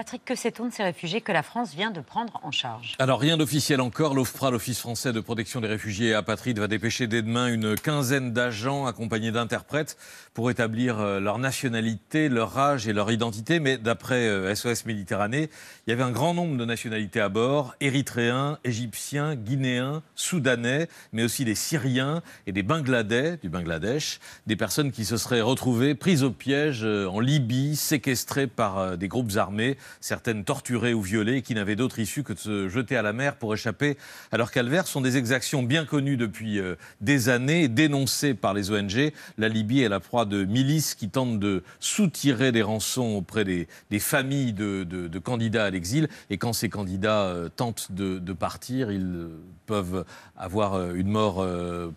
Patrick, que sait de ces réfugiés que la France vient de prendre en charge Alors rien d'officiel encore. L'OFPRA, l'Office français de protection des réfugiés et apatrides, va dépêcher dès demain une quinzaine d'agents accompagnés d'interprètes pour établir euh, leur nationalité, leur âge et leur identité. Mais d'après SOS euh, Méditerranée, il y avait un grand nombre de nationalités à bord érythréens, égyptiens, guinéens, soudanais, mais aussi des Syriens et des Bangladais, du Bangladesh, des personnes qui se seraient retrouvées prises au piège euh, en Libye, séquestrées par des groupes armés certaines torturées ou violées, qui n'avaient d'autre issue que de se jeter à la mer pour échapper à leur calvaire, sont des exactions bien connues depuis euh, des années, dénoncées par les ONG. La Libye est la proie de milices qui tentent de soutirer des rançons auprès des, familles de, candidats à l'exil. Et quand ces candidats euh, tentent de, partir, ils euh, peuvent avoir une mort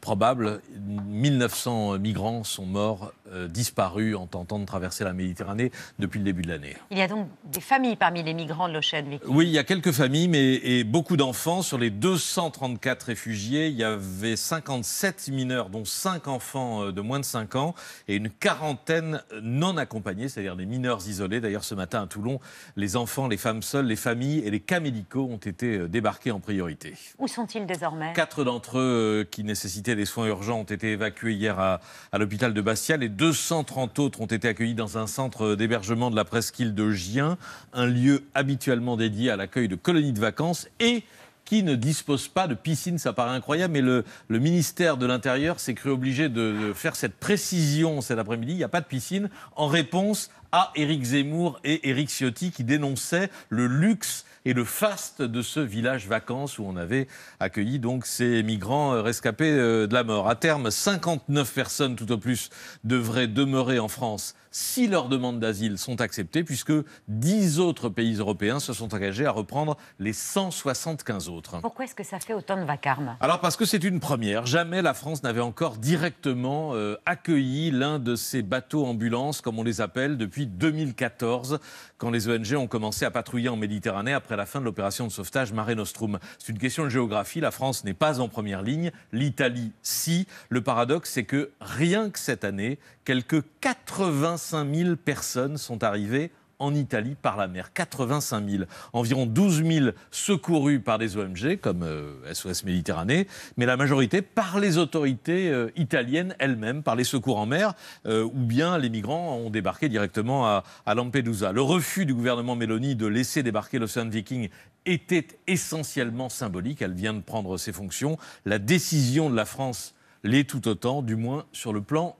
probable. 1900 migrants sont morts euh, disparu en tentant de traverser la Méditerranée depuis le début de l'année. Il y a donc des familles parmi les migrants de l'Ocean Oui, il y a quelques familles, mais et beaucoup d'enfants. Sur les 234 réfugiés, il y avait 57 mineurs, dont 5 enfants euh, de moins de 5 ans, et une quarantaine non accompagnés, c'est-à-dire des mineurs isolés. D'ailleurs, ce matin à Toulon, les enfants, les femmes seules, les familles et les cas médicaux ont été euh, débarqués en priorité. Où sont-ils désormais Quatre d'entre eux qui nécessitaient des soins urgents ont été évacués hier à, l'hôpital de Bastia. Les 230 autres ont été accueillis dans un centre d'hébergement de la presqu'île de Gien, un lieu habituellement dédié à l'accueil de colonies de vacances et qui ne dispose pas de piscine. Ça paraît incroyable, mais le, ministère de l'Intérieur s'est cru obligé de, de, faire cette précision cet après-midi. Il n'y a pas de piscine en réponse à Éric Zemmour et Éric Ciotti qui dénonçaient le luxe et le faste de ce village vacances où on avait accueilli donc ces migrants euh, rescapés euh, de la mort. À terme, 59 personnes tout au plus devraient demeurer en France si leurs demandes d'asile sont acceptées, puisque 10 autres pays européens se sont engagés à reprendre les 175 autres. Pourquoi est-ce que ça fait autant de vacarme Alors parce que c'est une première. Jamais la France n'avait encore directement euh, accueilli l'un de ces bateaux ambulances, comme on les appelle, depuis 2014, quand les ONG e ont commencé à patrouiller en Méditerranée après la fin de l'opération de sauvetage Mare Nostrum. C'est une question de géographie. La France n'est pas en première ligne, l'Italie si. Le paradoxe, c'est que rien que cette année, quelques 85 000 personnes sont arrivées en Italie par la mer. 85 000, environ 12 000 secourus par des OMG, comme SOS euh, Méditerranée, mais la majorité par les autorités euh, italiennes elles-mêmes, par les secours en mer, euh, ou bien les migrants ont débarqué directement à, Lampedusa. Le refus du gouvernement Meloni de laisser débarquer l'Océan Viking était essentiellement symbolique. Elle vient de prendre ses fonctions. La décision de la France l'est tout autant, du moins sur le plan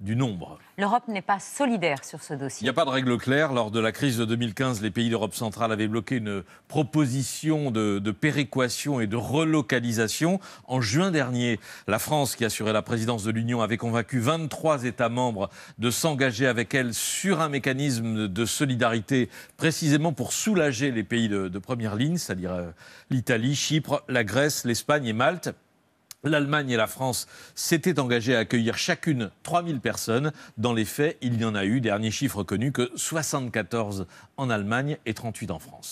du nombre. L'Europe n'est pas solidaire sur ce dossier. Il n'y a pas de règle claire. Lors de la crise de 2015, les pays d'Europe centrale avaient bloqué une proposition de, péréquation et de relocalisation. En juin dernier, la France, qui assurait la présidence de l'Union, avait convaincu 23 États membres de s'engager avec elle sur un mécanisme de solidarité, précisément pour soulager les pays de première ligne, c'est-à-dire euh, l'Italie, Chypre, la Grèce, l'Espagne et Malte. L'Allemagne et la France s'étaient engagées à accueillir chacune 3000 personnes. Dans les faits, il y en a eu, dernier chiffre connu, que 74 en Allemagne et 38 en France.